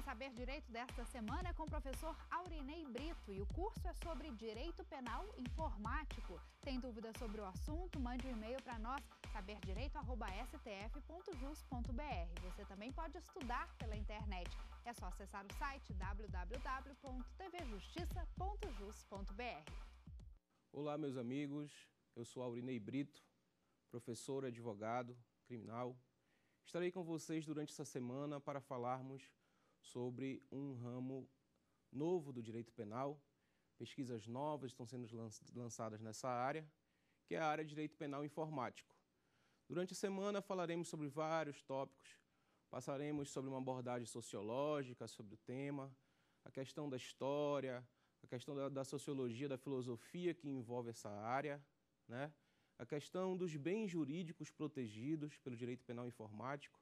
Programa Saber Direito desta semana é com o professor Aurinei Brito e o curso é sobre Direito Penal Informático. Tem dúvidas sobre o assunto? Mande um e-mail para nós, saberdireito.stf.jus.br. Você também pode estudar pela internet. É só acessar o site www.tvjustiça.jus.br. Olá, meus amigos. Eu sou Aurinei Brito, professor, advogado, criminal. Estarei com vocês durante essa semana para falarmos sobre um ramo novo do direito penal. Pesquisas novas estão sendo lançadas nessa área, que é a área de direito penal informático. Durante a semana falaremos sobre vários tópicos, passaremos sobre uma abordagem sociológica sobre o tema, a questão da história, a questão da, da sociologia, da filosofia que envolve essa área, né? a questão dos bens jurídicos protegidos pelo direito penal informático,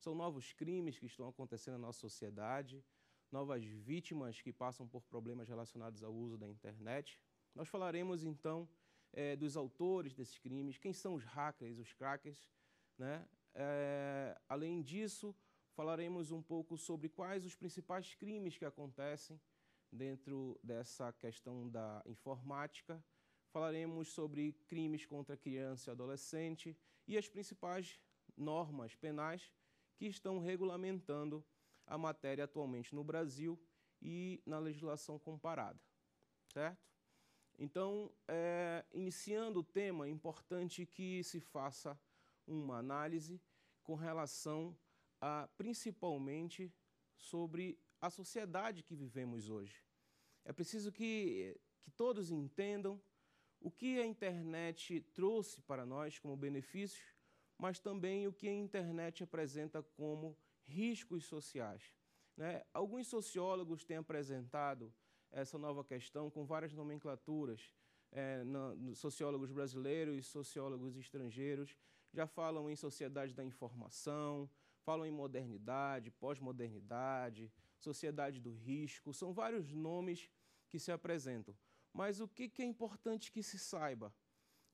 são novos crimes que estão acontecendo na nossa sociedade, novas vítimas que passam por problemas relacionados ao uso da internet. Nós falaremos então é, dos autores desses crimes, quem são os hackers, os crackers. Né? É, além disso, falaremos um pouco sobre quais os principais crimes que acontecem dentro dessa questão da informática. Falaremos sobre crimes contra criança e adolescente e as principais normas penais que estão regulamentando a matéria atualmente no Brasil e na legislação comparada, certo? Então, é, iniciando o tema, é importante que se faça uma análise com relação a, principalmente, sobre a sociedade que vivemos hoje. É preciso que, que todos entendam o que a internet trouxe para nós como benefícios mas também o que a internet apresenta como riscos sociais. Né? Alguns sociólogos têm apresentado essa nova questão com várias nomenclaturas. É, na, sociólogos brasileiros e sociólogos estrangeiros já falam em sociedade da informação, falam em modernidade, pós-modernidade, sociedade do risco, são vários nomes que se apresentam. Mas o que, que é importante que se saiba?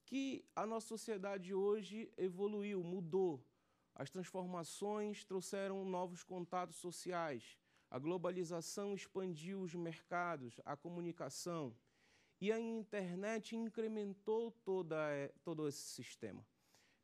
que a nossa sociedade hoje evoluiu, mudou. As transformações trouxeram novos contatos sociais, a globalização expandiu os mercados, a comunicação. E a internet incrementou toda, é, todo esse sistema.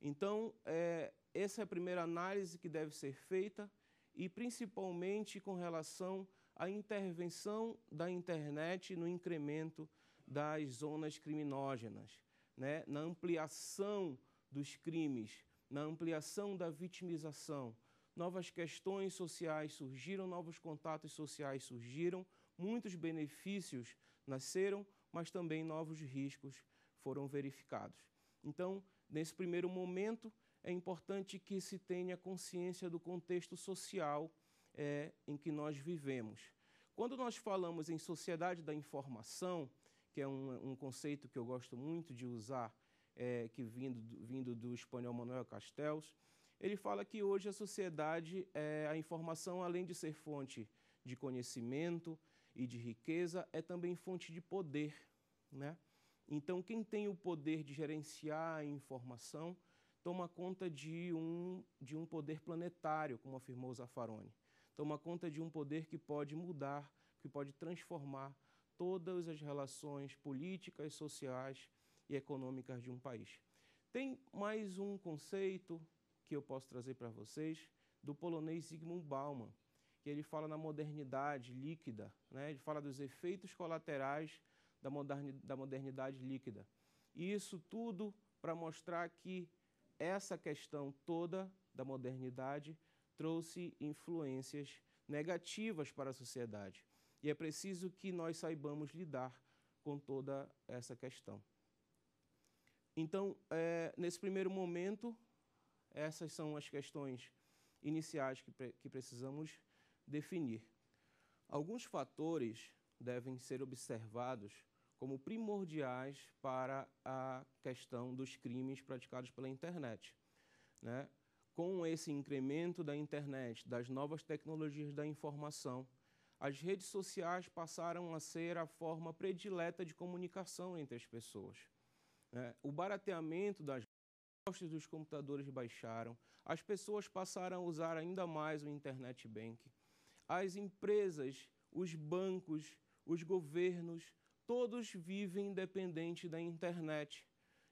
Então, é, essa é a primeira análise que deve ser feita, e principalmente com relação à intervenção da internet no incremento das zonas criminógenas né, na ampliação dos crimes, na ampliação da vitimização. Novas questões sociais surgiram, novos contatos sociais surgiram, muitos benefícios nasceram, mas também novos riscos foram verificados. Então, nesse primeiro momento, é importante que se tenha consciência do contexto social é, em que nós vivemos. Quando nós falamos em sociedade da informação, que é um, um conceito que eu gosto muito de usar, é, que vindo, do, vindo do espanhol Manuel Castells, ele fala que hoje a sociedade, é, a informação, além de ser fonte de conhecimento e de riqueza, é também fonte de poder. Né? Então, quem tem o poder de gerenciar a informação toma conta de um, de um poder planetário, como afirmou Zaffaroni. Toma conta de um poder que pode mudar, que pode transformar todas as relações políticas, sociais e econômicas de um país. Tem mais um conceito que eu posso trazer para vocês do polonês Zygmunt Bauman, que ele fala na modernidade líquida, né? ele fala dos efeitos colaterais da modernidade, da modernidade líquida. E isso tudo para mostrar que essa questão toda da modernidade trouxe influências negativas para a sociedade. E é preciso que nós saibamos lidar com toda essa questão. Então, é, nesse primeiro momento, essas são as questões iniciais que, pre que precisamos definir. Alguns fatores devem ser observados como primordiais para a questão dos crimes praticados pela internet. Né? Com esse incremento da internet, das novas tecnologias da informação, as redes sociais passaram a ser a forma predileta de comunicação entre as pessoas. Né? O barateamento das custos dos computadores baixaram, as pessoas passaram a usar ainda mais o internet bank, as empresas, os bancos, os governos, todos vivem independente da internet.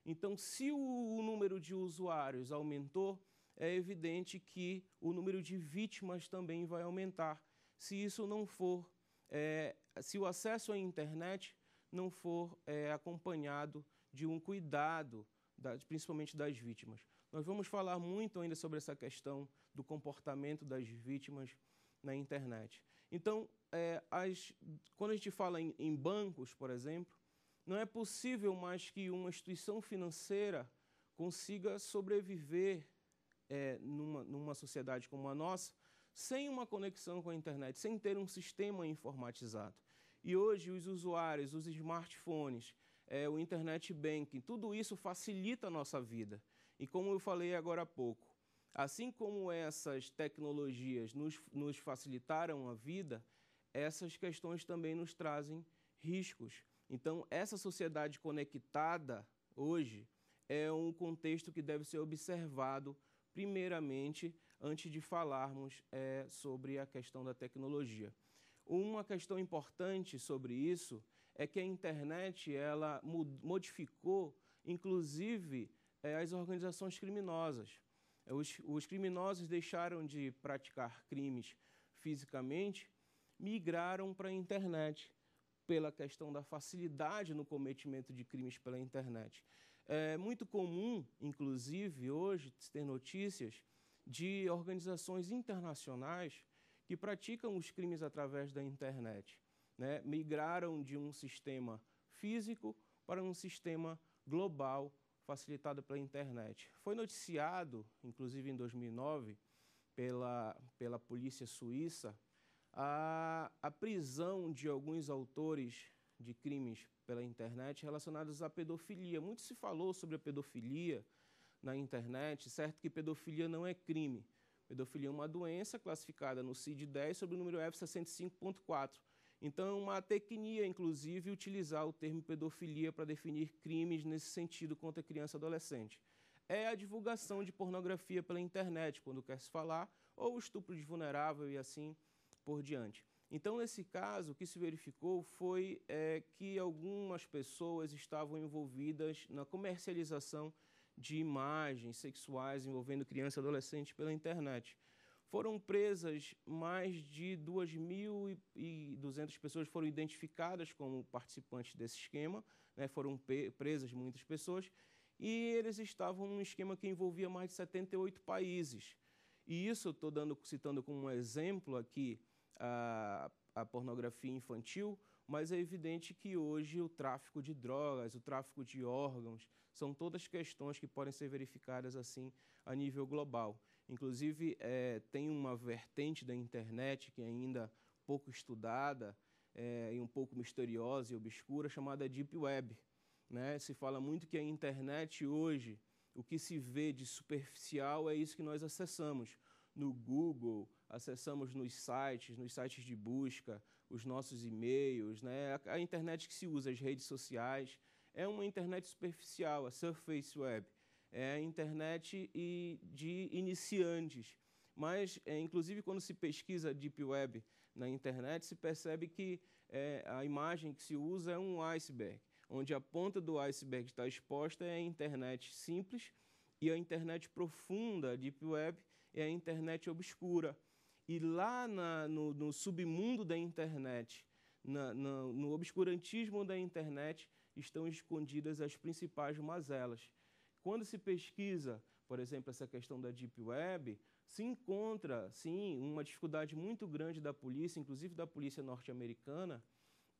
Então, se o número de usuários aumentou, é evidente que o número de vítimas também vai aumentar, se isso não for, é, se o acesso à internet não for é, acompanhado de um cuidado, da, principalmente das vítimas. Nós vamos falar muito ainda sobre essa questão do comportamento das vítimas na internet. Então, é, as, quando a gente fala em, em bancos, por exemplo, não é possível mais que uma instituição financeira consiga sobreviver é, numa, numa sociedade como a nossa sem uma conexão com a internet, sem ter um sistema informatizado. E hoje os usuários, os smartphones, é, o internet banking, tudo isso facilita a nossa vida. E como eu falei agora há pouco, assim como essas tecnologias nos, nos facilitaram a vida, essas questões também nos trazem riscos. Então, essa sociedade conectada hoje é um contexto que deve ser observado, primeiramente, antes de falarmos é, sobre a questão da tecnologia. Uma questão importante sobre isso é que a internet ela modificou, inclusive, é, as organizações criminosas. É, os, os criminosos deixaram de praticar crimes fisicamente, migraram para a internet pela questão da facilidade no cometimento de crimes pela internet. É muito comum, inclusive, hoje, ter notícias de organizações internacionais que praticam os crimes através da internet. Né? Migraram de um sistema físico para um sistema global facilitado pela internet. Foi noticiado, inclusive em 2009, pela, pela polícia suíça, a, a prisão de alguns autores de crimes pela internet relacionados à pedofilia. Muito se falou sobre a pedofilia, na internet, certo que pedofilia não é crime. Pedofilia é uma doença classificada no CID-10 sob o número F65.4. Então, é uma tecnia, inclusive, utilizar o termo pedofilia para definir crimes nesse sentido contra criança e adolescente. É a divulgação de pornografia pela internet, quando quer se falar, ou estupro de vulnerável e assim por diante. Então, nesse caso, o que se verificou foi é, que algumas pessoas estavam envolvidas na comercialização de imagens sexuais envolvendo criança e adolescente pela internet. Foram presas mais de 2.200 pessoas, foram identificadas como participantes desse esquema, né? foram presas muitas pessoas, e eles estavam num esquema que envolvia mais de 78 países. E isso eu estou citando como um exemplo aqui a, a pornografia infantil, mas é evidente que hoje o tráfico de drogas, o tráfico de órgãos, são todas questões que podem ser verificadas assim a nível global. Inclusive, é, tem uma vertente da internet que é ainda pouco estudada é, e um pouco misteriosa e obscura, chamada Deep Web. Né? Se fala muito que a internet hoje, o que se vê de superficial é isso que nós acessamos no Google, acessamos nos sites, nos sites de busca, os nossos e-mails, né? a, internet que se usa, as redes sociais, é uma internet superficial, a Surface Web. É a internet de iniciantes. Mas, é, inclusive, quando se pesquisa Deep Web na internet, se percebe que é, a imagem que se usa é um iceberg, onde a ponta do iceberg está exposta é a internet simples e a internet profunda, a Deep Web, é a internet obscura, e lá na, no, no, submundo da internet, na, na, no obscurantismo da internet, estão escondidas as principais mazelas. Quando se pesquisa, por exemplo, essa questão da Deep Web, se encontra, sim, uma dificuldade muito grande da polícia, inclusive da polícia norte-americana,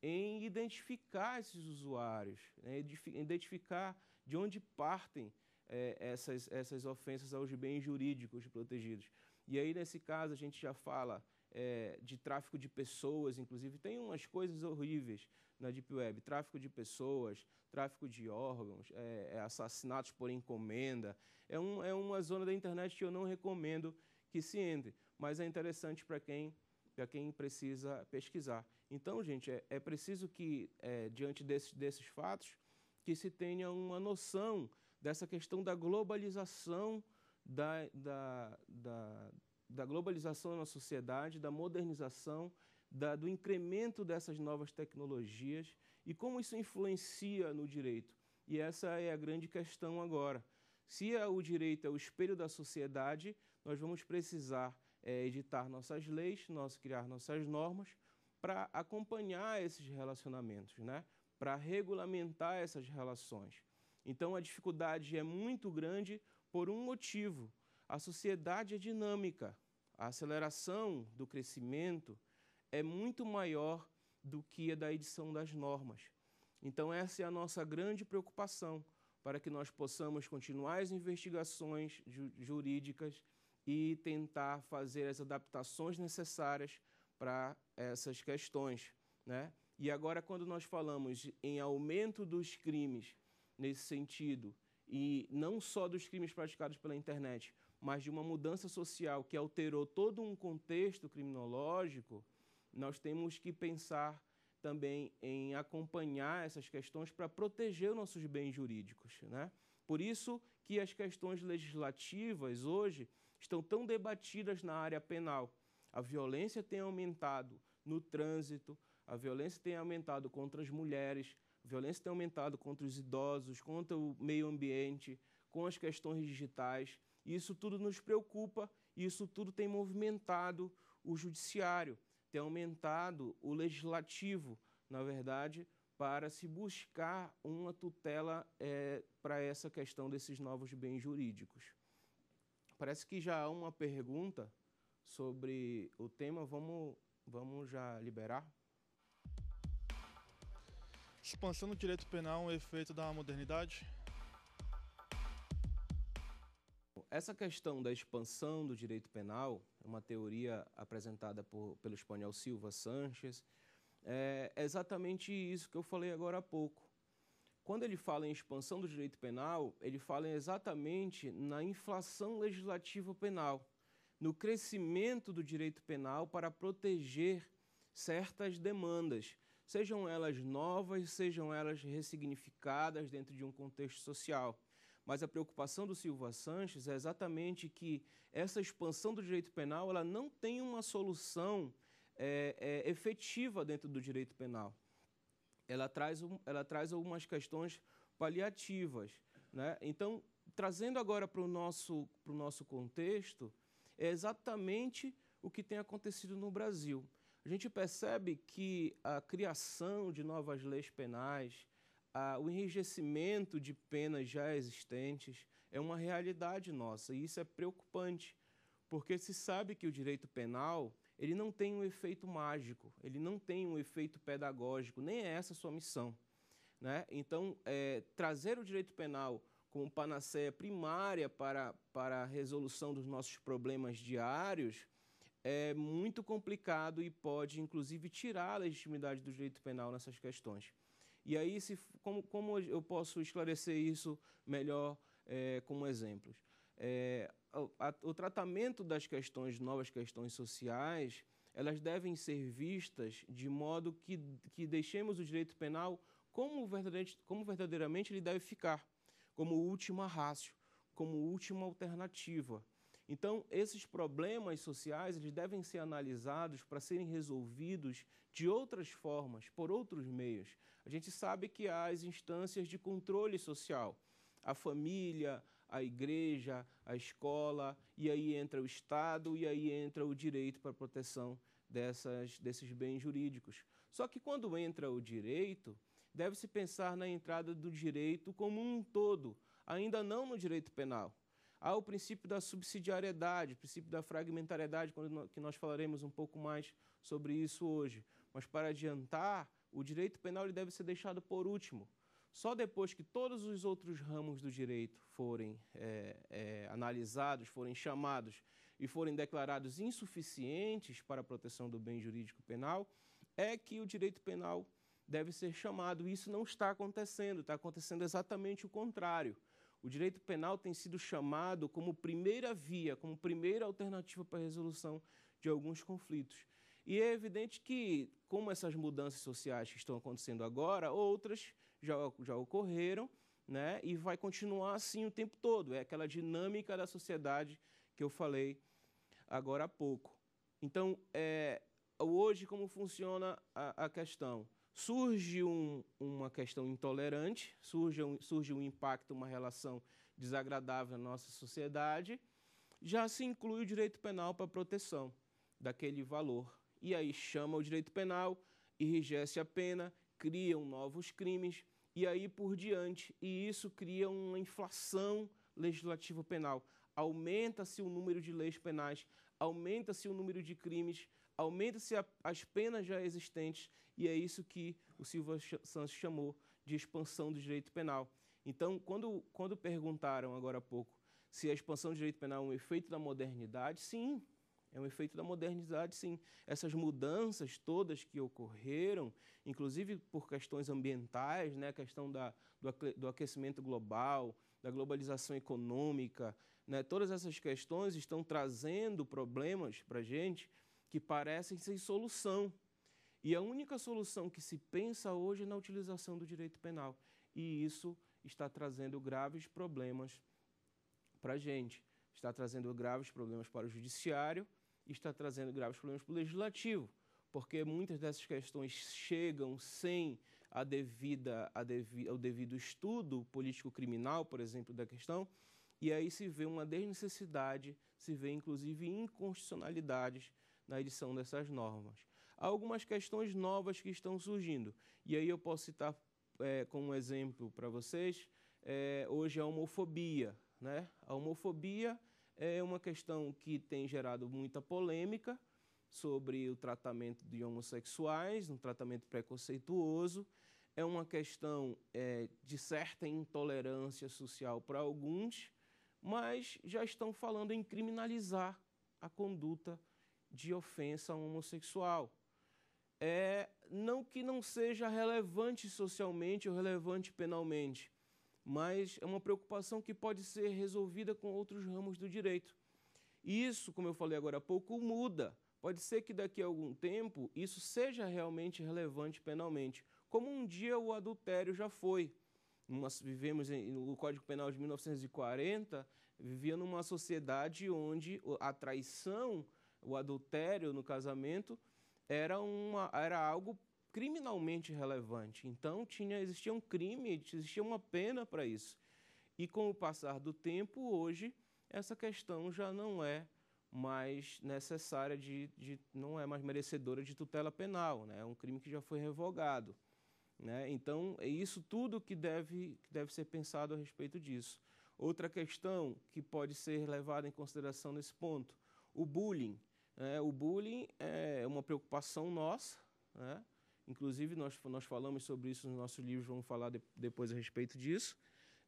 em identificar esses usuários, né? identificar de onde partem eh, essas, essas ofensas aos bens jurídicos protegidos. E aí, nesse caso, a gente já fala é, de tráfico de pessoas, inclusive, tem umas coisas horríveis na Deep Web: tráfico de pessoas, tráfico de órgãos, é, é assassinatos por encomenda. É, um, é uma zona da internet que eu não recomendo que se entre, mas é interessante para quem para quem precisa pesquisar. Então, gente, é, é preciso que, é, diante desses, desses fatos, que se tenha uma noção dessa questão da globalização da, da, da, da globalização na sociedade, da modernização, da, do incremento dessas novas tecnologias e como isso influencia no direito. E essa é a grande questão agora. Se o direito é o espelho da sociedade, nós vamos precisar é, editar nossas leis, nós criar nossas normas para acompanhar esses relacionamentos, né? para regulamentar essas relações. Então a dificuldade é muito grande por um motivo: a sociedade é dinâmica. A aceleração do crescimento é muito maior do que a da edição das normas. Então, essa é a nossa grande preocupação para que nós possamos continuar as investigações ju jurídicas e tentar fazer as adaptações necessárias para essas questões. Né? E agora, quando nós falamos em aumento dos crimes nesse sentido e não só dos crimes praticados pela internet, mas de uma mudança social que alterou todo um contexto criminológico, nós temos que pensar também em acompanhar essas questões para proteger nossos bens jurídicos. Né? Por isso que as questões legislativas hoje estão tão debatidas na área penal. A violência tem aumentado no trânsito, a violência tem aumentado contra as mulheres, a violência tem aumentado contra os idosos, contra o meio ambiente, com as questões digitais. Isso tudo nos preocupa, isso tudo tem movimentado o judiciário, tem aumentado o legislativo, na verdade, para se buscar uma tutela é, para essa questão desses novos bens jurídicos. Parece que já há uma pergunta sobre o tema, vamos, vamos já liberar? Expansão do direito penal, um efeito da modernidade? Essa questão da expansão do direito penal, uma teoria apresentada por, pelo espanhol Silva Sanches, é exatamente isso que eu falei agora há pouco. Quando ele fala em expansão do direito penal, ele fala exatamente na inflação legislativa penal, no crescimento do direito penal para proteger certas demandas sejam elas novas, sejam elas ressignificadas dentro de um contexto social. Mas a preocupação do Silva Sanches é exatamente que essa expansão do direito penal ela não tem uma solução é, é, efetiva dentro do direito penal. Ela traz, ela traz algumas questões paliativas. Né? Então, trazendo agora para o nosso, nosso contexto, é exatamente o que tem acontecido no Brasil a gente percebe que a criação de novas leis penais, a, o enrijecimento de penas já existentes é uma realidade nossa e isso é preocupante, porque se sabe que o direito penal ele não tem um efeito mágico, ele não tem um efeito pedagógico, nem é essa a sua missão. Né? Então, é, trazer o direito penal como panaceia primária para, para a resolução dos nossos problemas diários é muito complicado e pode, inclusive, tirar a legitimidade do direito penal nessas questões. E aí, se, como, como eu posso esclarecer isso melhor é, exemplos? É, a, a, o tratamento das questões, novas questões sociais, elas devem ser vistas de modo que, que deixemos o direito penal como, verdadeiramente, como verdadeiramente ele deve ficar, como última rácio, como última alternativa. Então, esses problemas sociais eles devem ser analisados para serem resolvidos de outras formas, por outros meios. A gente sabe que há as instâncias de controle social, a família, a igreja, a escola, e aí entra o Estado e aí entra o direito para a proteção dessas, desses bens jurídicos. Só que quando entra o direito, deve-se pensar na entrada do direito como um todo, ainda não no direito penal. Há o princípio da subsidiariedade, o princípio da fragmentariedade, quando que nós falaremos um pouco mais sobre isso hoje. Mas para adiantar, o direito penal ele deve ser deixado por último. Só depois que todos os outros ramos do direito forem é, é, analisados, forem chamados e forem declarados insuficientes para a proteção do bem jurídico penal, é que o direito penal deve ser chamado. Isso não está acontecendo, está acontecendo exatamente o contrário. O direito penal tem sido chamado como primeira via, como primeira alternativa para a resolução de alguns conflitos. E é evidente que, como essas mudanças sociais que estão acontecendo agora, outras já, já ocorreram, né? E vai continuar assim o tempo todo. É aquela dinâmica da sociedade que eu falei agora há pouco. Então, é, hoje, como funciona a, a questão? surge um, uma questão intolerante, surge um, surge um impacto, uma relação desagradável na nossa sociedade, já se inclui o direito penal para proteção daquele valor. E aí chama o direito penal, enrijece a pena, criam novos crimes e aí por diante. E isso cria uma inflação legislativa penal. Aumenta-se o número de leis penais, aumenta-se o número de crimes aumenta-se as penas já existentes, e é isso que o Silva Santos chamou de expansão do direito penal. Então, quando, quando perguntaram agora há pouco se a expansão do direito penal é um efeito da modernidade, sim, é um efeito da modernidade, sim. Essas mudanças todas que ocorreram, inclusive por questões ambientais, né, a questão da, do aquecimento global, da globalização econômica, né, todas essas questões estão trazendo problemas para a gente que parecem sem solução. E a única solução que se pensa hoje é na utilização do direito penal. E isso está trazendo graves problemas para a gente, está trazendo graves problemas para o judiciário, está trazendo graves problemas para o legislativo, porque muitas dessas questões chegam sem a devida, a devi, o devido estudo político-criminal, por exemplo, da questão, e aí se vê uma desnecessidade, se vê inclusive inconstitucionalidades na edição dessas normas. Há algumas questões novas que estão surgindo, e aí eu posso citar é, como exemplo para vocês, é, hoje a homofobia. Né? A homofobia é uma questão que tem gerado muita polêmica sobre o tratamento de homossexuais, um tratamento preconceituoso. É uma questão é, de certa intolerância social para alguns, mas já estão falando em criminalizar a conduta de ofensa homossexual. É, não que não seja relevante socialmente ou relevante penalmente, mas é uma preocupação que pode ser resolvida com outros ramos do direito. Isso, como eu falei agora há pouco, muda. Pode ser que daqui a algum tempo isso seja realmente relevante penalmente, como um dia o adultério já foi. Nós vivemos no Código Penal de 1940, vivia numa sociedade onde a traição o adultério no casamento era, uma, era algo criminalmente relevante. Então tinha, existia um crime, existia uma pena para isso. E com o passar do tempo, hoje, essa questão já não é mais necessária, de, de não é mais merecedora de tutela penal. Né? É um crime que já foi revogado. Né? Então, é isso tudo que deve, que deve ser pensado a respeito disso. Outra questão que pode ser levada em consideração nesse ponto, o bullying. É, o bullying é uma preocupação nossa, né? inclusive nós, nós falamos sobre isso no nosso livro, vamos falar de, depois a respeito disso.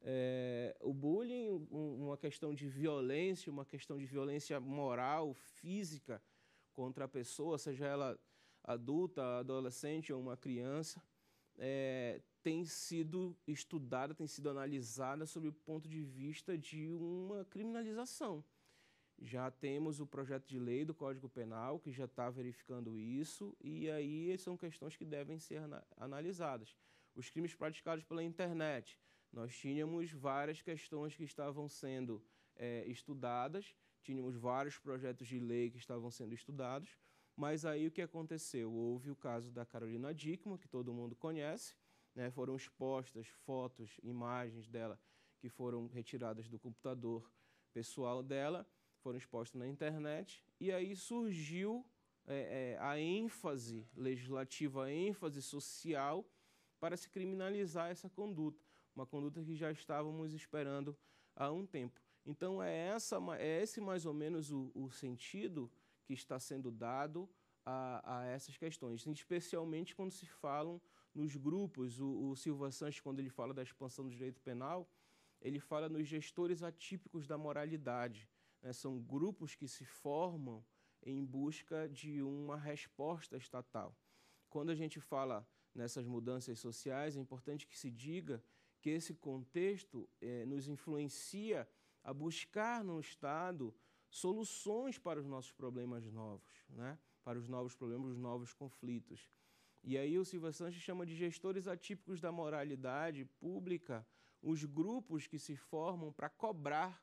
É, o bullying, um, uma questão de violência, uma questão de violência moral, física contra a pessoa, seja ela adulta, adolescente ou uma criança, é, tem sido estudada, tem sido analisada sob o ponto de vista de uma criminalização. Já temos o projeto de lei do Código Penal, que já está verificando isso, e aí são questões que devem ser analisadas. Os crimes praticados pela internet. Nós tínhamos várias questões que estavam sendo é, estudadas, tínhamos vários projetos de lei que estavam sendo estudados, mas aí o que aconteceu? Houve o caso da Carolina Dickman, que todo mundo conhece, né? foram expostas fotos, imagens dela que foram retiradas do computador pessoal dela foram expostos na internet, e aí surgiu é, é, a ênfase legislativa, a ênfase social para se criminalizar essa conduta, uma conduta que já estávamos esperando há um tempo. Então é, essa, é esse mais ou menos o, o sentido que está sendo dado a, a, essas questões, especialmente quando se falam nos grupos. O, o Silva Sanches, quando ele fala da expansão do direito penal, ele fala nos gestores atípicos da moralidade. Né? São grupos que se formam em busca de uma resposta estatal. Quando a gente fala nessas mudanças sociais, é importante que se diga que esse contexto eh, nos influencia a buscar no Estado soluções para os nossos problemas novos, né? para os novos problemas, os novos conflitos. E aí o Silva Sanches chama de gestores atípicos da moralidade pública os grupos que se formam para cobrar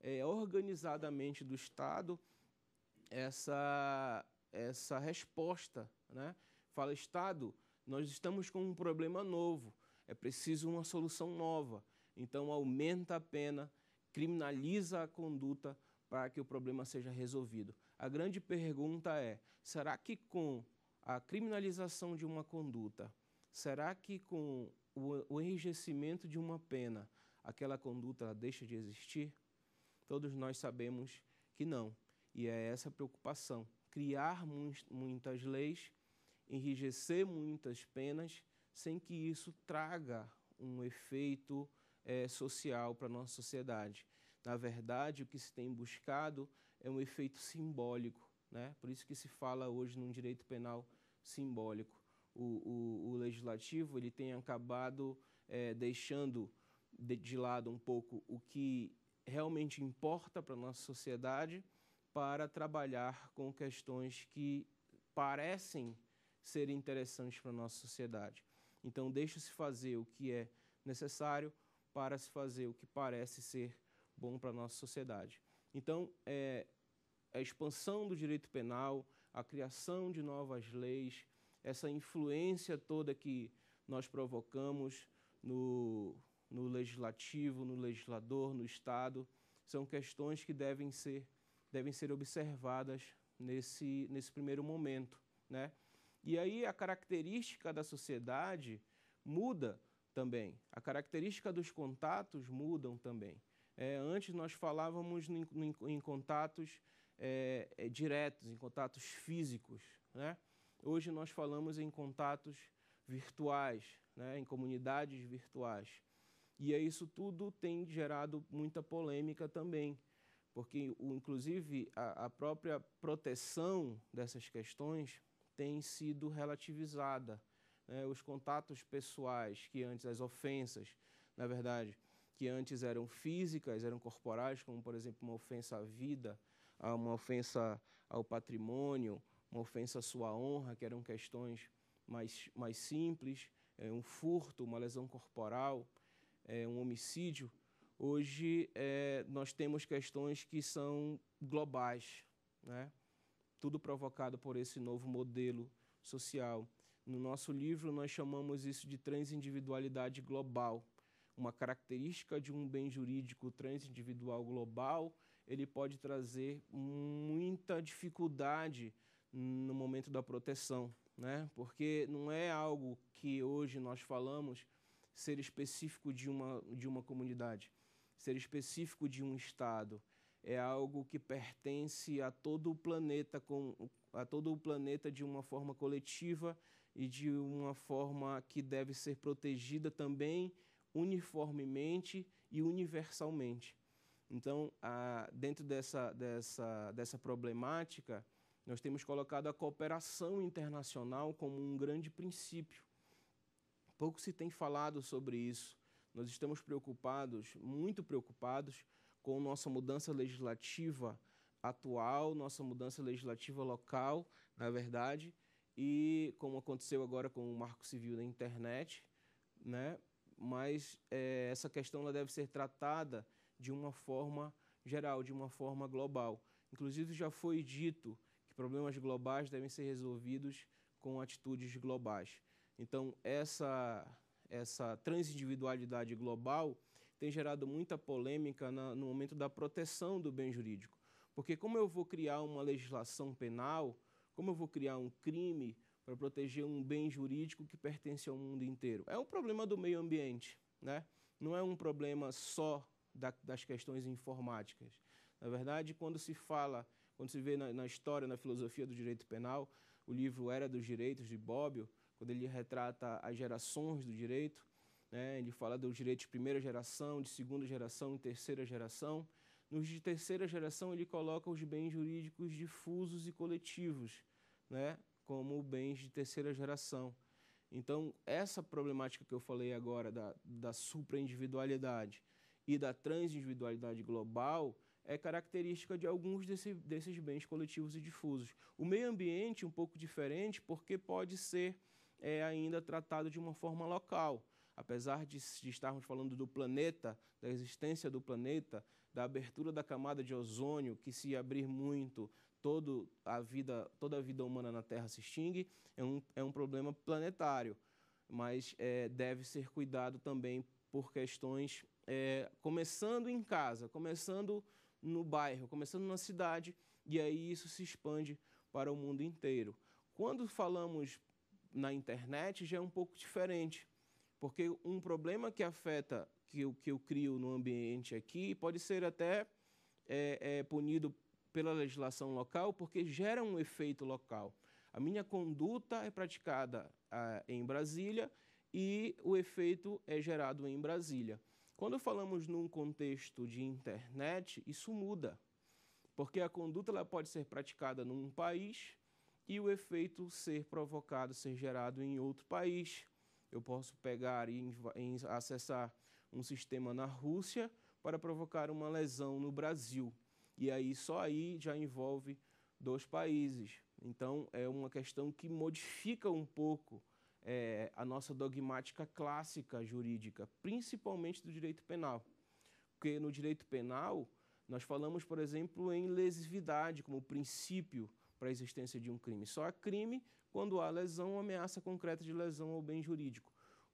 é, organizadamente do Estado essa, essa resposta. Né? Fala, Estado, nós estamos com um problema novo, é preciso uma solução nova. Então, aumenta a pena, criminaliza a conduta para que o problema seja resolvido. A grande pergunta é: será que com a criminalização de uma conduta, será que com o enrijecimento de uma pena, aquela conduta deixa de existir? Todos nós sabemos que não. E é essa preocupação. Criar muitas leis, enrijecer muitas penas, sem que isso traga um efeito é, social para a nossa sociedade. Na verdade, o que se tem buscado é um efeito simbólico. Né? Por isso que se fala hoje num direito penal simbólico. O, o, o legislativo ele tem acabado é, deixando de, de lado um pouco o que realmente importa para a nossa sociedade para trabalhar com questões que parecem ser interessantes para a nossa sociedade. Então, deixa-se fazer o que é necessário para se fazer o que parece ser bom para a nossa sociedade. Então, é, a expansão do direito penal, a criação de novas leis, essa influência toda que nós provocamos no, no legislativo, no legislador, no Estado. São questões que devem ser, devem ser observadas nesse, nesse primeiro momento. Né? E aí a característica da sociedade muda também, a característica dos contatos mudam também. É, antes nós falávamos em, em contatos é, é, diretos, em contatos físicos. Né? Hoje nós falamos em contatos virtuais, né? em comunidades virtuais. E é isso tudo tem gerado muita polêmica também, porque inclusive a, a própria proteção dessas questões tem sido relativizada. Né? Os contatos pessoais, que antes as ofensas, na verdade, que antes eram físicas, eram corporais, como por exemplo uma ofensa à vida, uma ofensa ao patrimônio, uma ofensa à sua honra, que eram questões mais, mais simples, é, um furto, uma lesão corporal, é, um homicídio, hoje é, nós temos questões que são globais, né? tudo provocado por esse novo modelo social. No nosso livro, nós chamamos isso de transindividualidade global. Uma característica de um bem jurídico transindividual global, ele pode trazer muita dificuldade no momento da proteção, né? porque não é algo que hoje nós falamos ser específico de uma, de uma comunidade, ser específico de um estado. É algo que pertence a todo o planeta, com, a todo o planeta de uma forma coletiva e de uma forma que deve ser protegida também uniformemente e universalmente. Então, a, dentro dessa, dessa, dessa problemática, nós temos colocado a cooperação internacional como um grande princípio Pouco se tem falado sobre isso. Nós estamos preocupados, muito preocupados, com nossa mudança legislativa atual, nossa mudança legislativa local, na verdade, e como aconteceu agora com o Marco Civil da Internet, né? Mas é, essa questão ela deve ser tratada de uma forma geral, de uma forma global. Inclusive já foi dito que problemas globais devem ser resolvidos com atitudes globais. Então, essa, essa transindividualidade global tem gerado muita polêmica na, no momento da proteção do bem jurídico. Porque, como eu vou criar uma legislação penal, como eu vou criar um crime para proteger um bem jurídico que pertence ao mundo inteiro? É um problema do meio ambiente, né? não é um problema só da, das questões informáticas. Na verdade, quando se fala, quando se vê na, na história, na filosofia do direito penal, o livro Era dos Direitos, de Bobbio, quando ele retrata as gerações do direito, né? ele fala dos direitos de primeira geração, de segunda geração e terceira geração. Nos de terceira geração, ele coloca os bens jurídicos difusos e coletivos, né? como bens de terceira geração. Então, essa problemática que eu falei agora da, da supraindividualidade e da transindividualidade global é característica de alguns desse, desses bens coletivos e difusos. O meio ambiente, um pouco diferente, porque pode ser é ainda tratado de uma forma local. Apesar de, de estarmos falando do planeta, da existência do planeta, da abertura da camada de ozônio, que se abrir muito, todo a vida, toda a vida humana na Terra se extingue, é um, é um problema planetário. Mas é, deve ser cuidado também por questões, é, começando em casa, começando no bairro, começando na cidade, e aí isso se expande para o mundo inteiro. Quando falamos na internet já é um pouco diferente, porque um problema que afeta, que eu, que eu crio no ambiente aqui, pode ser até é, é, punido pela legislação local, porque gera um efeito local. A minha conduta é praticada ah, em Brasília e o efeito é gerado em Brasília. Quando falamos num contexto de internet, isso muda, porque a conduta ela pode ser praticada num país e o efeito ser provocado, ser gerado em outro país. Eu posso pegar e acessar um sistema na Rússia para provocar uma lesão no Brasil. E aí só aí já envolve dois países. Então, é uma questão que modifica um pouco é, a nossa dogmática clássica jurídica, principalmente do direito penal. Porque no direito penal, nós falamos, por exemplo, em lesividade como princípio para a existência de um crime. Só há crime quando há lesão ou ameaça concreta de lesão ao bem jurídico.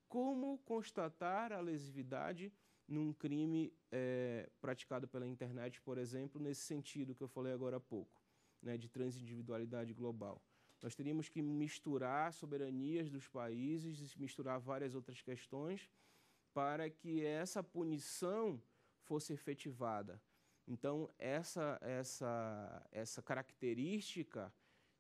Como constatar a lesividade num crime é, praticado pela internet, por exemplo, nesse sentido que eu falei agora há pouco, né, de transindividualidade global? Nós teríamos que misturar soberanias dos países, misturar várias outras questões, para que essa punição fosse efetivada. Então, essa, essa, essa característica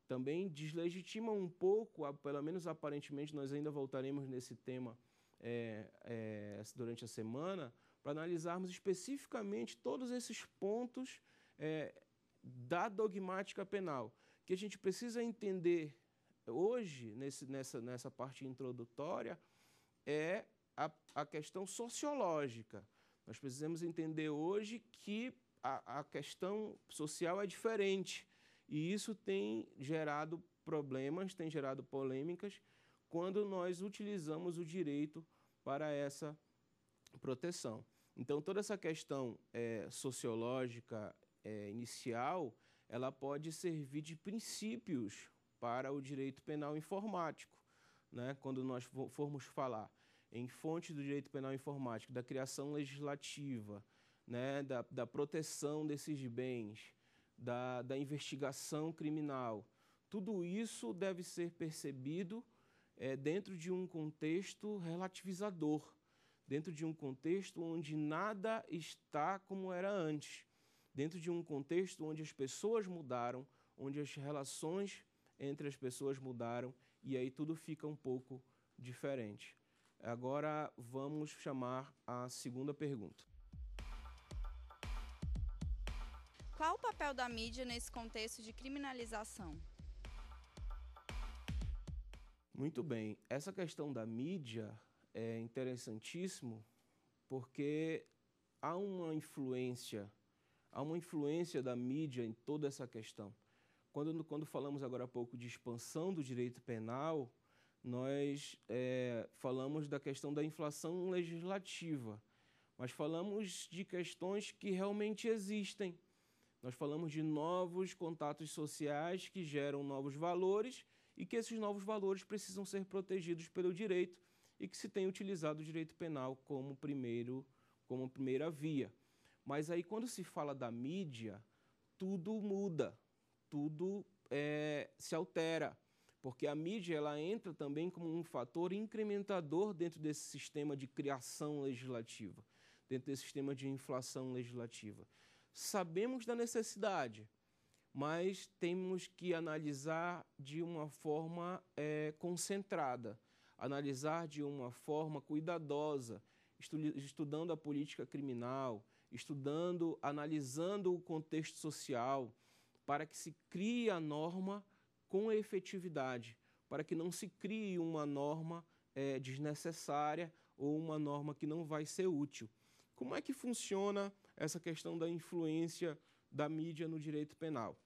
também deslegitima um pouco, pelo menos aparentemente, nós ainda voltaremos nesse tema é, é, durante a semana, para analisarmos especificamente todos esses pontos é, da dogmática penal, que a gente precisa entender hoje, nesse, nessa, nessa parte introdutória, é a, a questão sociológica. Nós precisamos entender hoje que a, a questão social é diferente. E isso tem gerado problemas, tem gerado polêmicas, quando nós utilizamos o direito para essa proteção. Então, toda essa questão é, sociológica é, inicial, ela pode servir de princípios para o direito penal informático. Né? Quando nós formos falar em fontes do direito penal informático, da criação legislativa, né, da, da proteção desses bens, da, da investigação criminal. Tudo isso deve ser percebido é, dentro de um contexto relativizador, dentro de um contexto onde nada está como era antes, dentro de um contexto onde as pessoas mudaram, onde as relações entre as pessoas mudaram e aí tudo fica um pouco diferente. Agora vamos chamar a segunda pergunta. Qual o papel da mídia nesse contexto de criminalização? Muito bem. Essa questão da mídia é interessantíssimo porque há uma influência, há uma influência da mídia em toda essa questão. Quando, quando falamos agora há pouco de expansão do direito penal, nós é, falamos da questão da inflação legislativa, mas falamos de questões que realmente existem. Nós falamos de novos contatos sociais que geram novos valores e que esses novos valores precisam ser protegidos pelo direito e que se tem utilizado o direito penal como, primeiro, como primeira via. Mas aí, quando se fala da mídia, tudo muda, tudo é, se altera, porque a mídia ela entra também como um fator incrementador dentro desse sistema de criação legislativa, dentro desse sistema de inflação legislativa sabemos da necessidade, mas temos que analisar de uma forma é, concentrada, analisar de uma forma cuidadosa, estudando a política criminal, estudando, analisando o contexto social, para que se crie a norma com efetividade, para que não se crie uma norma é, desnecessária ou uma norma que não vai ser útil. Como é que funciona? essa questão da influência da mídia no direito penal.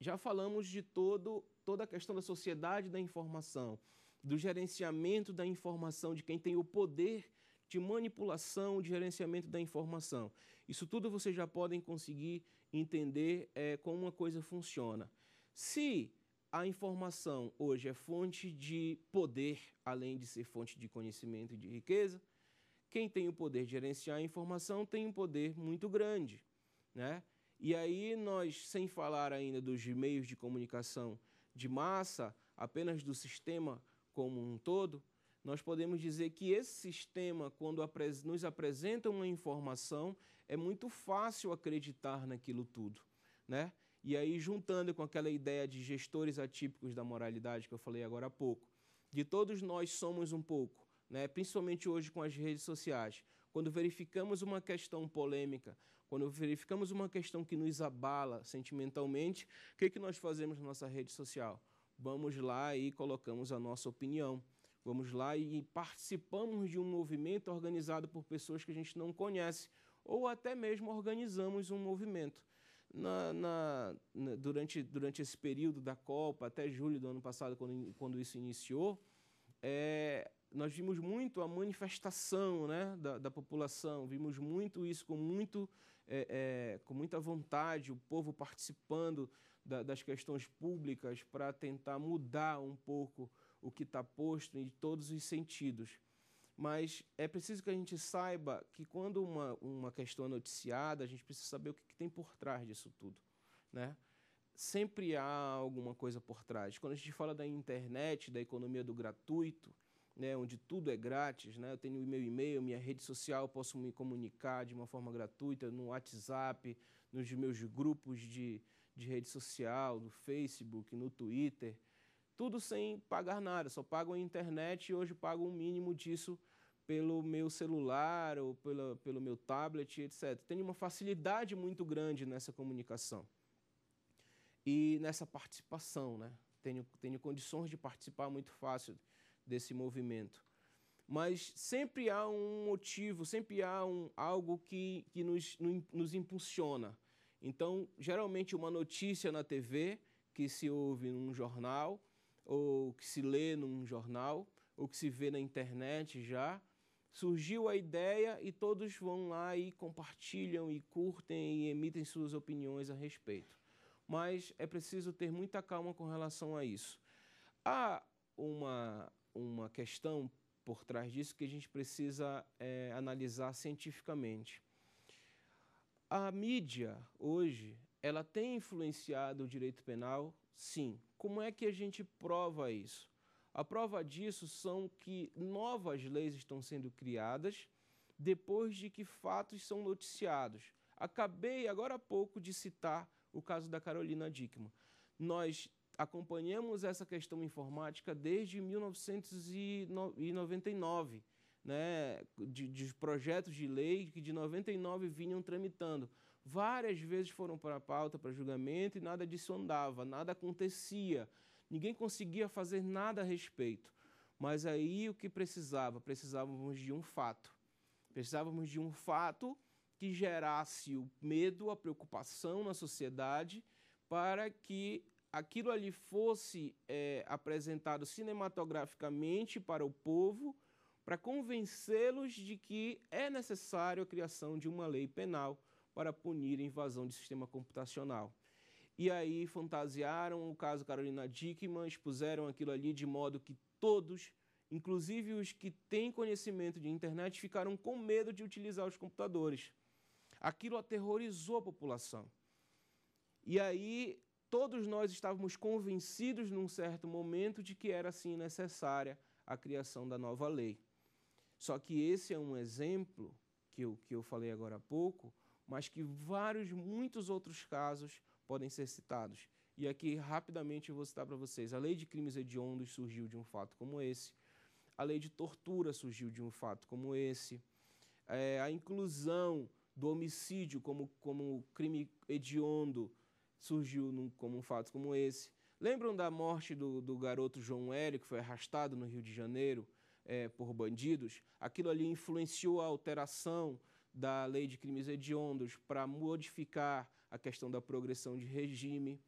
Já falamos de todo, toda a questão da sociedade da informação, do gerenciamento da informação, de quem tem o poder de manipulação, de gerenciamento da informação. Isso tudo vocês já podem conseguir entender é, como uma coisa funciona. Se a informação hoje é fonte de poder, além de ser fonte de conhecimento e de riqueza, quem tem o poder de gerenciar a informação tem um poder muito grande, né? E aí nós, sem falar ainda dos meios de comunicação de massa, apenas do sistema como um todo, nós podemos dizer que esse sistema, quando nos apresenta uma informação, é muito fácil acreditar naquilo tudo, né? E aí, juntando com aquela ideia de gestores atípicos da moralidade que eu falei agora há pouco, de todos nós somos um pouco, né, principalmente hoje com as redes sociais, quando verificamos uma questão polêmica, quando verificamos uma questão que nos abala sentimentalmente, o que, que nós fazemos na nossa rede social? Vamos lá e colocamos a nossa opinião. Vamos lá e participamos de um movimento organizado por pessoas que a gente não conhece, ou até mesmo organizamos um movimento. Na, na, na, durante, durante esse período da Copa, até julho do ano passado, quando, quando isso iniciou, é, nós vimos muito a manifestação né, da, da população, vimos muito isso com, muito, é, é, com muita vontade, o povo participando da, das questões públicas para tentar mudar um pouco o que está posto em todos os sentidos. Mas é preciso que a gente saiba que quando uma, uma questão é noticiada, a gente precisa saber o que, que tem por trás disso tudo. Né? Sempre há alguma coisa por trás. Quando a gente fala da internet, da economia do gratuito, né, onde tudo é grátis, né? Eu tenho meu e-mail, minha rede social, posso me comunicar de uma forma gratuita no WhatsApp, nos meus grupos de, de rede social, no Facebook, no Twitter, tudo sem pagar nada, só pago a internet e hoje pago um mínimo disso pelo meu celular ou pela, pelo meu tablet, etc. Tenho uma facilidade muito grande nessa comunicação e nessa participação, né? Tenho, tenho condições de participar muito fácil desse movimento. Mas sempre há um motivo, sempre há um, algo que, que nos, nos impulsiona. Então, geralmente, uma notícia na TV, que se ouve num jornal, ou que se lê num jornal, ou que se vê na internet já, surgiu a ideia e todos vão lá e compartilham e curtem e emitem suas opiniões a respeito. Mas é preciso ter muita calma com relação a isso. Há uma uma questão por trás disso que a gente precisa é, analisar cientificamente. A mídia hoje ela tem influenciado o direito penal? Sim. Como é que a gente prova isso? A prova disso são que novas leis estão sendo criadas depois de que fatos são noticiados. Acabei agora há pouco de citar o caso da Carolina Dickman. Nós acompanhamos essa questão informática desde 1999, né, de, de projetos de lei que de 99 vinham tramitando. Várias vezes foram para a pauta, para julgamento, e nada disso andava, nada acontecia. Ninguém conseguia fazer nada a respeito. Mas aí o que precisava? Precisávamos de um fato. Precisávamos de um fato que gerasse o medo, a preocupação na sociedade, para que aquilo ali fosse é, apresentado cinematograficamente para o povo, para convencê-los de que é necessário a criação de uma lei penal para punir a invasão de sistema computacional. E aí fantasiaram o caso Carolina Dickman, expuseram aquilo ali de modo que todos, inclusive os que têm conhecimento de internet, ficaram com medo de utilizar os computadores. Aquilo aterrorizou a população. E aí todos nós estávamos convencidos num certo momento de que era assim necessária a criação da nova lei. Só que esse é um exemplo que eu, que eu falei agora há pouco, mas que vários, muitos outros casos podem ser citados. E aqui rapidamente eu vou citar para vocês: a lei de crimes hediondos surgiu de um fato como esse, a lei de tortura surgiu de um fato como esse, é, a inclusão do homicídio como, como crime hediondo surgiu num, como um fato como esse. Lembram da morte do, do garoto João Hélio, que foi arrastado no Rio de Janeiro é, por bandidos? Aquilo ali influenciou a alteração da lei de crimes hediondos para modificar a questão da progressão de regime,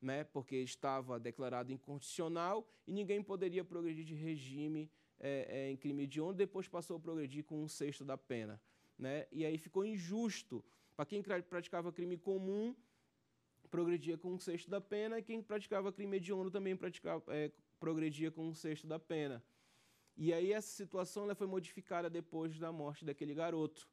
né, porque estava declarado inconstitucional e ninguém poderia progredir de regime é, é, em crime hediondo, depois passou a progredir com um sexto da pena. Né, e aí ficou injusto. Para quem praticava crime comum, progredia com um sexto da pena, e quem praticava crime hediondo também praticava, é, progredia com um sexto da pena. E aí essa situação ela foi modificada depois da morte daquele garoto.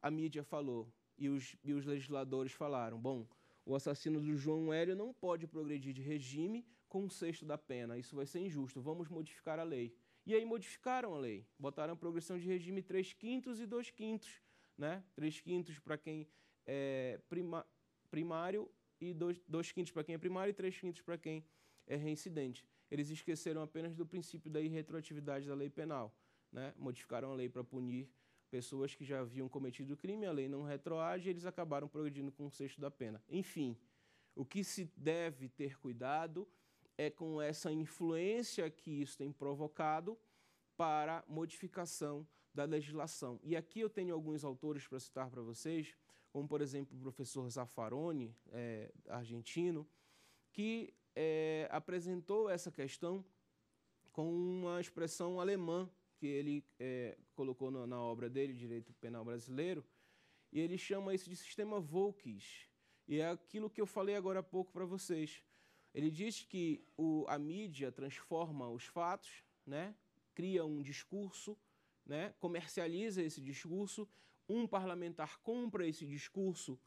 A mídia falou e os, e os legisladores falaram, bom, o assassino do João Hélio não pode progredir de regime com um sexto da pena, isso vai ser injusto, vamos modificar a lei. E aí modificaram a lei, botaram a progressão de regime 3 quintos e 2 quintos, né? 3 quintos para quem é prima, primário e dois, dois quintos para quem é primário e três quintos para quem é reincidente. Eles esqueceram apenas do princípio da irretroatividade da lei penal. Né? Modificaram a lei para punir pessoas que já haviam cometido o crime, a lei não retroage e eles acabaram progredindo com o sexto da pena. Enfim, o que se deve ter cuidado é com essa influência que isso tem provocado para modificação da legislação. E aqui eu tenho alguns autores para citar para vocês como por exemplo o professor Zaffaroni, é, argentino, que é, apresentou essa questão com uma expressão alemã que ele é, colocou na, na, obra dele, Direito Penal Brasileiro, e ele chama isso de sistema Volkes. E é aquilo que eu falei agora há pouco para vocês. Ele diz que o, a mídia transforma os fatos, né? cria um discurso, né? comercializa esse discurso um parlamentar compra esse discurso,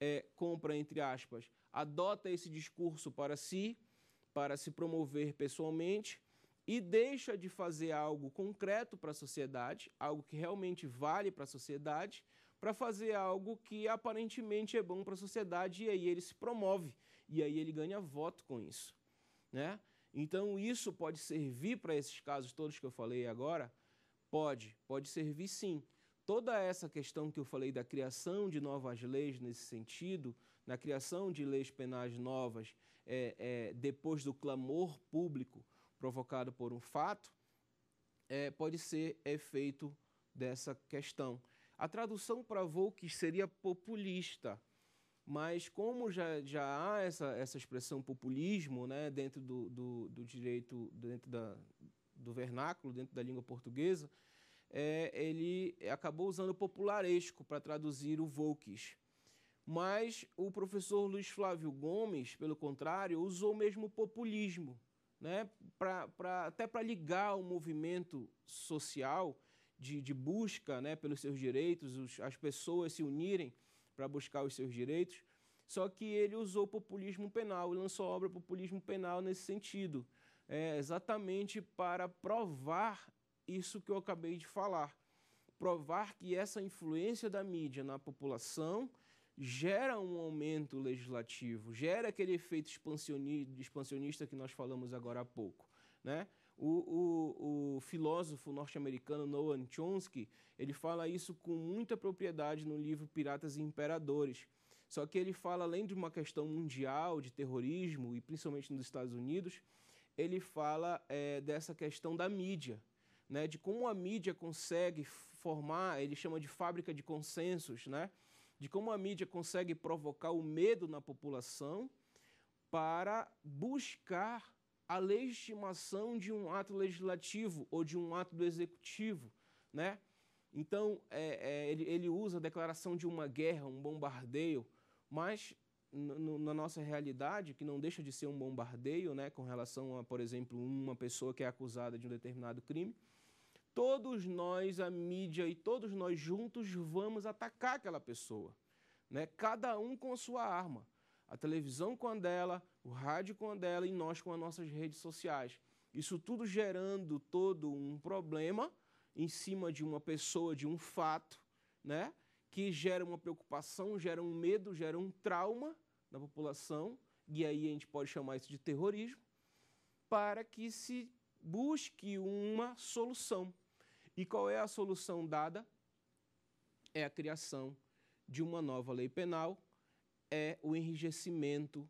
é, compra entre aspas, adota esse discurso para si, para se promover pessoalmente e deixa de fazer algo concreto para a sociedade, algo que realmente vale para a sociedade, para fazer algo que aparentemente é bom para a sociedade e aí ele se promove e aí ele ganha voto com isso, né? Então isso pode servir para esses casos todos que eu falei agora, pode, pode servir sim toda essa questão que eu falei da criação de novas leis nesse sentido, na criação de leis penais novas, é, é, depois do clamor público provocado por um fato, é, pode ser efeito dessa questão. A tradução para Volk seria populista, mas como já, já há essa, essa expressão populismo né, dentro do, do, do direito, dentro da, do vernáculo, dentro da língua portuguesa, é, ele acabou usando o popularesco para traduzir o Volkes. Mas o professor Luiz Flávio Gomes, pelo contrário, usou mesmo o populismo, né? pra, pra até para ligar o movimento social de, de busca né, pelos seus direitos, os, as pessoas se unirem para buscar os seus direitos. Só que ele usou populismo penal, ele lançou a obra Populismo Penal nesse sentido, é, exatamente para provar isso que eu acabei de falar. Provar que essa influência da mídia na população gera um aumento legislativo, gera aquele efeito expansionista que nós falamos agora há pouco. Né? O, o, o filósofo norte-americano Noam Chomsky ele fala isso com muita propriedade no livro Piratas e Imperadores. Só que ele fala, além de uma questão mundial de terrorismo, e principalmente nos Estados Unidos, ele fala é, dessa questão da mídia né, de como a mídia consegue formar, ele chama de fábrica de consensos, né, de como a mídia consegue provocar o medo na população para buscar a legitimação de um ato legislativo ou de um ato do executivo, né? Então é, é, ele, ele, usa a declaração de uma guerra, um bombardeio, mas na nossa realidade, que não deixa de ser um bombardeio, né, com relação a, por exemplo, uma pessoa que é acusada de um determinado crime, todos nós, a mídia e todos nós juntos vamos atacar aquela pessoa. Né? Cada um com a sua arma. A televisão com a dela, o rádio com a dela e nós com as nossas redes sociais. Isso tudo gerando todo um problema em cima de uma pessoa, de um fato, né? que gera uma preocupação, gera um medo, gera um trauma na população, e aí a gente pode chamar isso de terrorismo, para que se busque uma solução. E qual é a solução dada? É a criação de uma nova lei penal, é o enrijecimento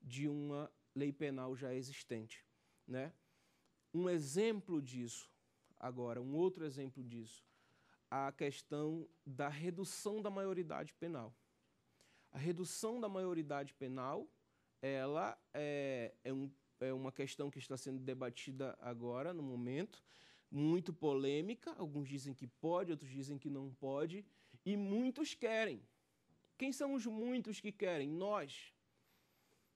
de uma lei penal já existente. Né? Um exemplo disso, agora, um outro exemplo disso, a questão da redução da maioridade penal. A redução da maioridade penal, ela é, é, um, é uma questão que está sendo debatida agora, no momento, muito polêmica, alguns dizem que pode, outros dizem que não pode, e muitos querem. Quem são os muitos que querem? Nós.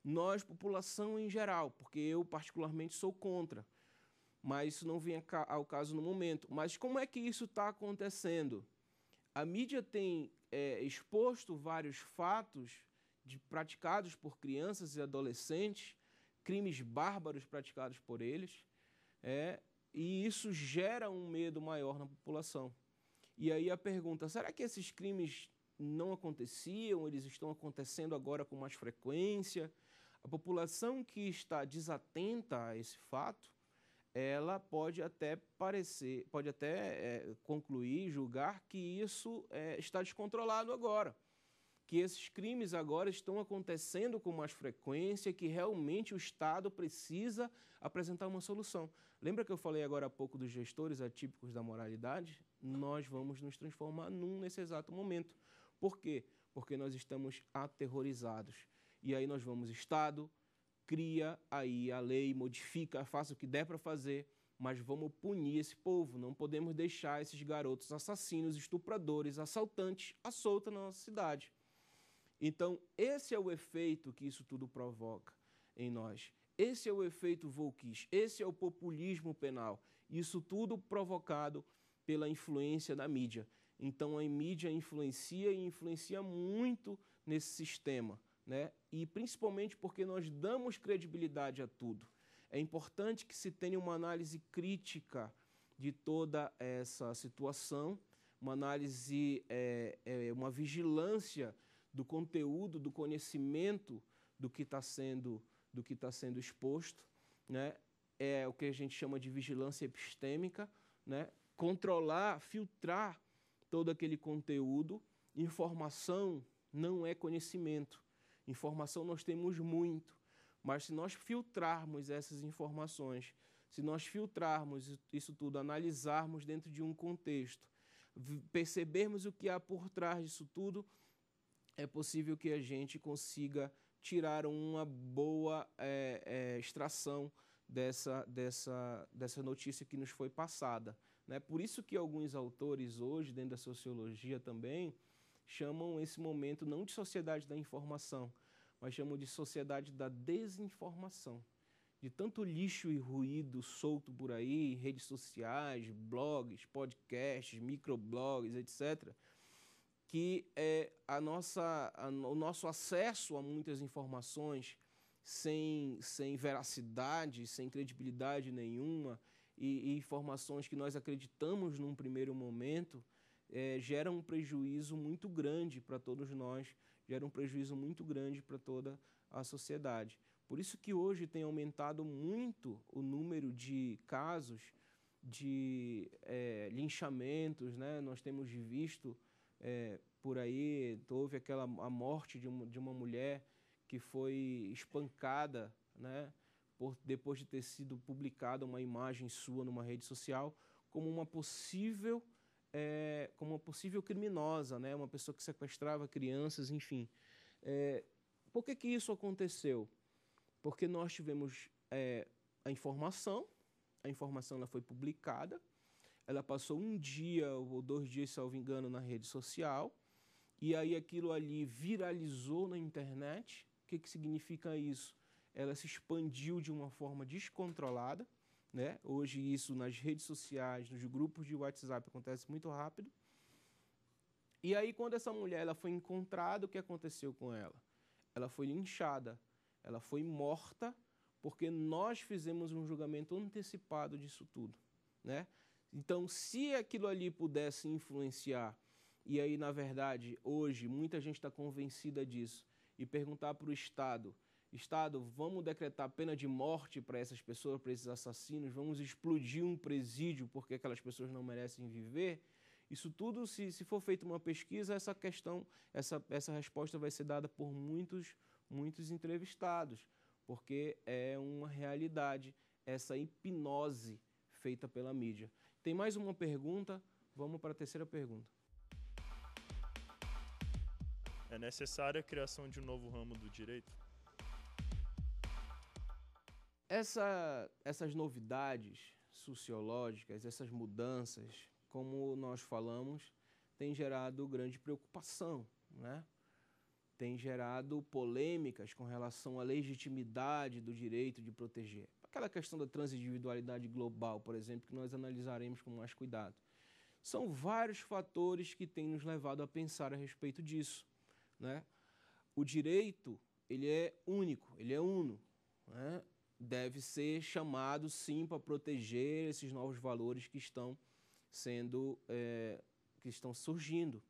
Nós, população em geral, porque eu particularmente sou contra. Mas isso não vem ao caso no momento. Mas como é que isso está acontecendo? A mídia tem é, exposto vários fatos de, praticados por crianças e adolescentes, crimes bárbaros praticados por eles. É, e isso gera um medo maior na população. E aí a pergunta: será que esses crimes não aconteciam? Eles estão acontecendo agora com mais frequência? A população que está desatenta a esse fato, ela pode até parecer, pode até é, concluir, julgar que isso é, está descontrolado agora que esses crimes agora estão acontecendo com mais frequência, que realmente o Estado precisa apresentar uma solução. Lembra que eu falei agora há pouco dos gestores atípicos da moralidade? Nós vamos nos transformar num nesse exato momento. Por quê? Porque nós estamos aterrorizados. E aí nós vamos Estado, cria aí a lei, modifica, faça o que der para fazer, mas vamos punir esse povo. Não podemos deixar esses garotos assassinos, estupradores, assaltantes à solta na nossa cidade. Então, esse é o efeito que isso tudo provoca em nós. Esse é o efeito Volkisch, esse é o populismo penal. Isso tudo provocado pela influência da mídia. Então, a mídia influencia e influencia muito nesse sistema. Né? E principalmente porque nós damos credibilidade a tudo. É importante que se tenha uma análise crítica de toda essa situação, uma análise, é, é, uma vigilância do conteúdo, do conhecimento do que está sendo, do que está sendo exposto. Né? É o que a gente chama de vigilância epistêmica, né? controlar, filtrar todo aquele conteúdo. Informação não é conhecimento. Informação nós temos muito, mas se nós filtrarmos essas informações, se nós filtrarmos isso tudo, analisarmos dentro de um contexto, percebermos o que há por trás disso tudo, é possível que a gente consiga tirar uma boa é, é, extração dessa, dessa, dessa notícia que nos foi passada. Né? Por isso que alguns autores hoje, dentro da sociologia também, chamam esse momento não de sociedade da informação, mas chamam de sociedade da desinformação. De tanto lixo e ruído solto por aí, redes sociais, blogs, podcasts, microblogs, etc., que é, a nossa, a, o nosso acesso a muitas informações sem, sem veracidade, sem credibilidade nenhuma, e, e informações que nós acreditamos num primeiro momento, é, gera um prejuízo muito grande para todos nós, gera um prejuízo muito grande para toda a sociedade. Por isso que hoje tem aumentado muito o número de casos de é, linchamentos, né? nós temos visto é, por aí, houve aquela a morte de, um, de uma mulher que foi espancada, né? Por, depois de ter sido publicada uma imagem sua numa rede social como uma possível é, como uma possível criminosa, né? Uma pessoa que sequestrava crianças, enfim. É, por que que isso aconteceu? Porque nós tivemos é, a informação, a informação ela foi publicada, ela passou um dia ou dois dias, salvo engano, na rede social. E aí aquilo ali viralizou na internet. O que, que significa isso? Ela se expandiu de uma forma descontrolada. Né? Hoje isso nas redes sociais, nos grupos de WhatsApp acontece muito rápido. E aí quando essa mulher ela foi encontrada, o que aconteceu com ela? Ela foi linchada, ela foi morta, porque nós fizemos um julgamento antecipado disso tudo, né? Então, se aquilo ali pudesse influenciar, e aí, na verdade, hoje, muita gente está convencida disso, e perguntar para o Estado, Estado, vamos decretar pena de morte para essas pessoas, para esses assassinos, vamos explodir um presídio porque aquelas pessoas não merecem viver. Isso tudo, se, se for feita uma pesquisa, essa questão, essa, essa resposta vai ser dada por muitos, muitos entrevistados, porque é uma realidade essa hipnose feita pela mídia. Tem mais uma pergunta, vamos para a terceira pergunta. É necessária a criação de um novo ramo do direito? Essa, essas novidades sociológicas, essas mudanças, como nós falamos, têm gerado grande preocupação, né? tem gerado polêmicas com relação à legitimidade do direito de proteger aquela questão da transindividualidade global, por exemplo, que nós analisaremos com mais cuidado. São vários fatores que têm nos levado a pensar a respeito disso. Né? O direito ele é único, ele é uno. Né? Deve ser chamado, sim, para proteger esses novos valores que estão sendo, é, que estão surgindo.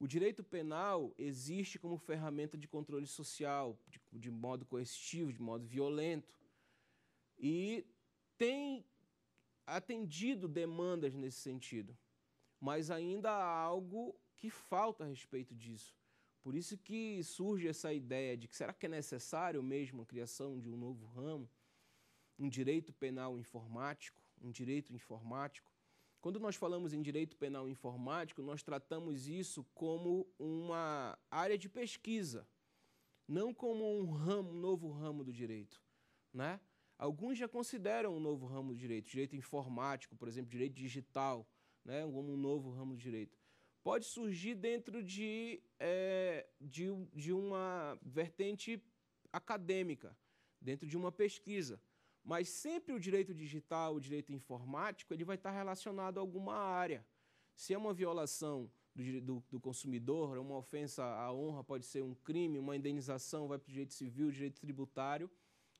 O direito penal existe como ferramenta de controle social, de, de modo coercitivo, de modo violento e tem atendido demandas nesse sentido, mas ainda há algo que falta a respeito disso. Por isso que surge essa ideia de que será que é necessário mesmo a criação de um novo ramo, um direito penal informático, um direito informático? Quando nós falamos em direito penal informático, nós tratamos isso como uma área de pesquisa, não como um, ramo, um novo ramo do direito, né? Alguns já consideram um novo ramo do direito, direito informático, por exemplo, direito digital, né, como um novo ramo do direito. Pode surgir dentro de, é, de, de uma vertente acadêmica, dentro de uma pesquisa. Mas sempre o direito digital, o direito informático, ele vai estar relacionado a alguma área. Se é uma violação do, do, do consumidor, é uma ofensa à honra, pode ser um crime, uma indenização vai para o direito civil, direito tributário,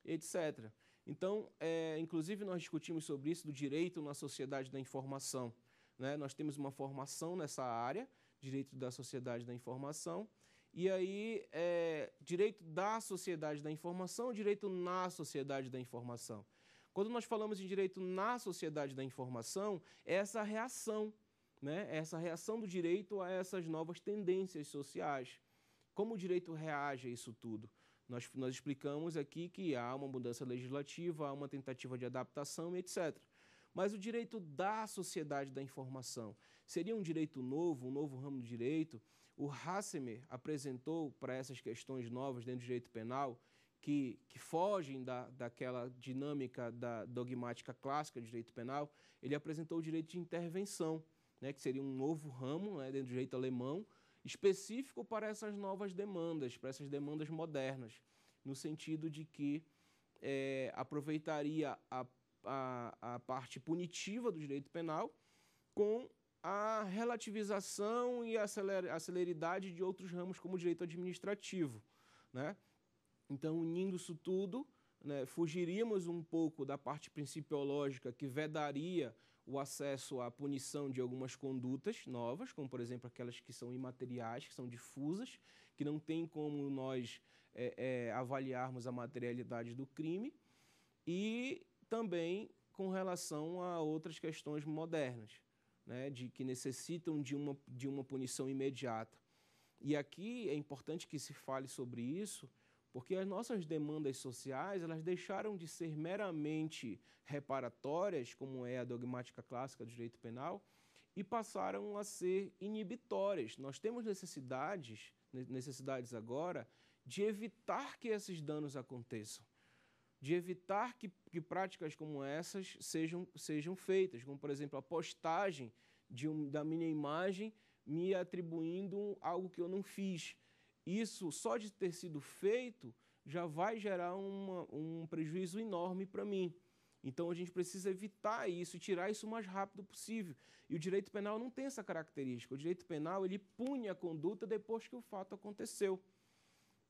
etc. Então, é, inclusive, nós discutimos sobre isso do direito na sociedade da informação. Né? Nós temos uma formação nessa área, direito da sociedade da informação, e aí é, direito da sociedade da informação, direito na sociedade da informação. Quando nós falamos em direito na sociedade da informação, é essa reação, né? É essa reação do direito a essas novas tendências sociais. Como o direito reage a isso tudo? Nós, nós explicamos aqui que há uma mudança legislativa, há uma tentativa de adaptação, etc. Mas o direito da sociedade da informação seria um direito novo, um novo ramo do direito? O Hassemer apresentou para essas questões novas dentro do direito penal que, que, fogem da, daquela dinâmica da dogmática clássica do direito penal, ele apresentou o direito de intervenção, né, que seria um novo ramo né, dentro do direito alemão, específico para essas novas demandas, para essas demandas modernas, no sentido de que é, aproveitaria a, a, a parte punitiva do direito penal com a relativização e a celeridade de outros ramos, como o direito administrativo. Né? Então, unindo isso tudo, né, fugiríamos um pouco da parte principiológica que vedaria o acesso à punição de algumas condutas novas, como por exemplo aquelas que são imateriais, que são difusas, que não tem como nós é, é, avaliarmos a materialidade do crime, e também com relação a outras questões modernas, né, de que necessitam de uma, de uma punição imediata. E aqui é importante que se fale sobre isso, porque as nossas demandas sociais, elas deixaram de ser meramente reparatórias, como é a dogmática clássica do direito penal, e passaram a ser inibitórias. Nós temos necessidades, necessidades agora de evitar que esses danos aconteçam, de evitar que, que práticas como essas sejam, sejam feitas, como por exemplo a postagem um, da minha imagem me atribuindo algo que eu não fiz isso só de ter sido feito já vai gerar uma, um prejuízo enorme para mim. Então a gente precisa evitar isso, tirar isso o mais rápido possível. E o direito penal não tem essa característica. O direito penal ele pune a conduta depois que o fato aconteceu.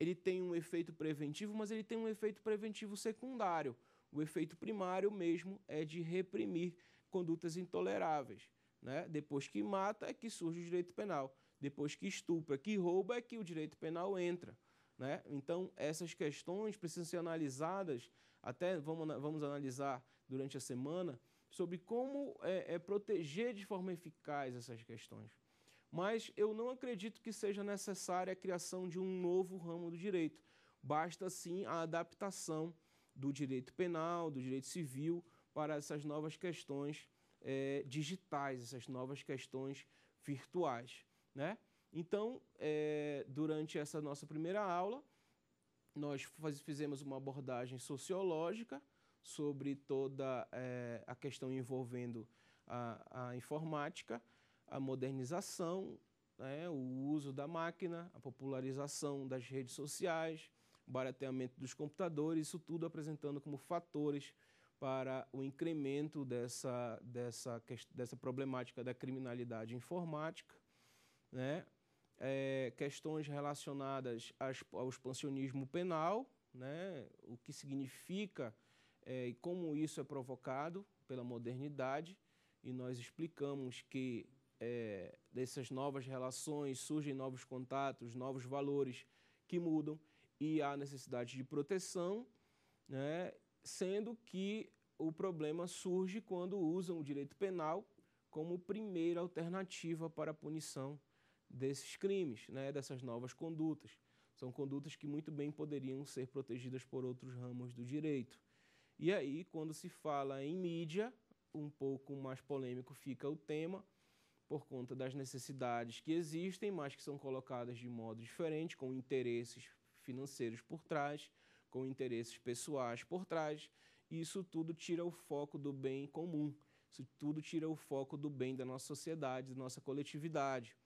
Ele tem um efeito preventivo, mas ele tem um efeito preventivo secundário. O efeito primário mesmo é de reprimir condutas intoleráveis. Né? Depois que mata é que surge o direito penal depois que estupra, que rouba, é que o direito penal entra. Né? Então, essas questões precisam ser analisadas, até vamos, vamos analisar durante a semana, sobre como é, é, proteger de forma eficaz essas questões. Mas eu não acredito que seja necessária a criação de um novo ramo do direito. Basta sim a adaptação do direito penal, do direito civil, para essas novas questões é, digitais, essas novas questões virtuais. Né? Então, é, durante essa nossa primeira aula, nós faz, fizemos uma abordagem sociológica sobre toda é, a questão envolvendo a, a informática, a modernização, né, o uso da máquina, a popularização das redes sociais, o barateamento dos computadores, isso tudo apresentando como fatores para o incremento dessa, dessa, dessa problemática da criminalidade informática né? É, questões relacionadas às, ao expansionismo penal, né? o que significa é, e como isso é provocado pela modernidade, e nós explicamos que é, dessas novas relações surgem novos contatos, novos valores que mudam e há necessidade de proteção, né? sendo que o problema surge quando usam o direito penal como primeira alternativa para a punição desses crimes, né, dessas novas condutas. São condutas que muito bem poderiam ser protegidas por outros ramos do direito. E aí, quando se fala em mídia, um pouco mais polêmico fica o tema, por conta das necessidades que existem, mas que são colocadas de modo diferente, com interesses financeiros por trás, com interesses pessoais por trás. E isso tudo tira o foco do bem comum, isso tudo tira o foco do bem da nossa sociedade, da nossa coletividade.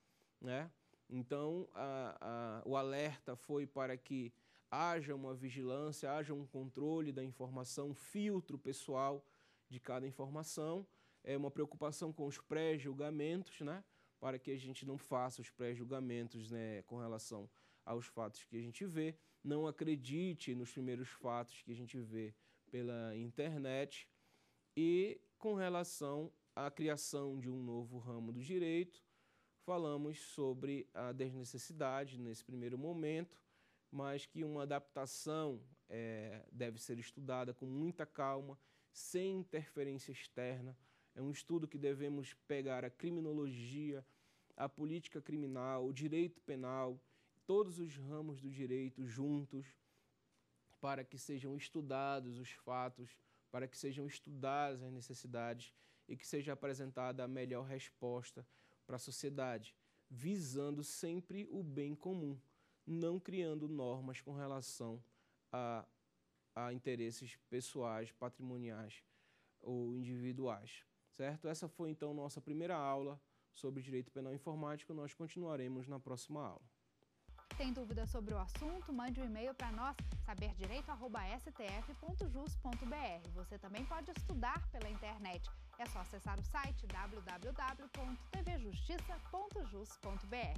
Né? Então, a, a, o alerta foi para que haja uma vigilância, haja um controle da informação, um filtro pessoal de cada informação, é uma preocupação com os pré-julgamentos, né? para que a gente não faça os pré-julgamentos né, com relação aos fatos que a gente vê, não acredite nos primeiros fatos que a gente vê pela internet e com relação à criação de um novo ramo do direito, falamos sobre a desnecessidade nesse primeiro momento, mas que uma adaptação é, deve ser estudada com muita calma, sem interferência externa. É um estudo que devemos pegar a criminologia, a política criminal, o direito penal, todos os ramos do direito juntos, para que sejam estudados os fatos, para que sejam estudadas as necessidades e que seja apresentada a melhor resposta para a sociedade, visando sempre o bem comum, não criando normas com relação a, a interesses pessoais, patrimoniais ou individuais. Certo? Essa foi então nossa primeira aula sobre direito penal informático. Nós continuaremos na próxima aula. Tem dúvida sobre o assunto? Mande um e-mail para nós, saberdireito.stf.jus.br. Você também pode estudar pela internet. É só acessar o site www.tvjustiça.jus.br.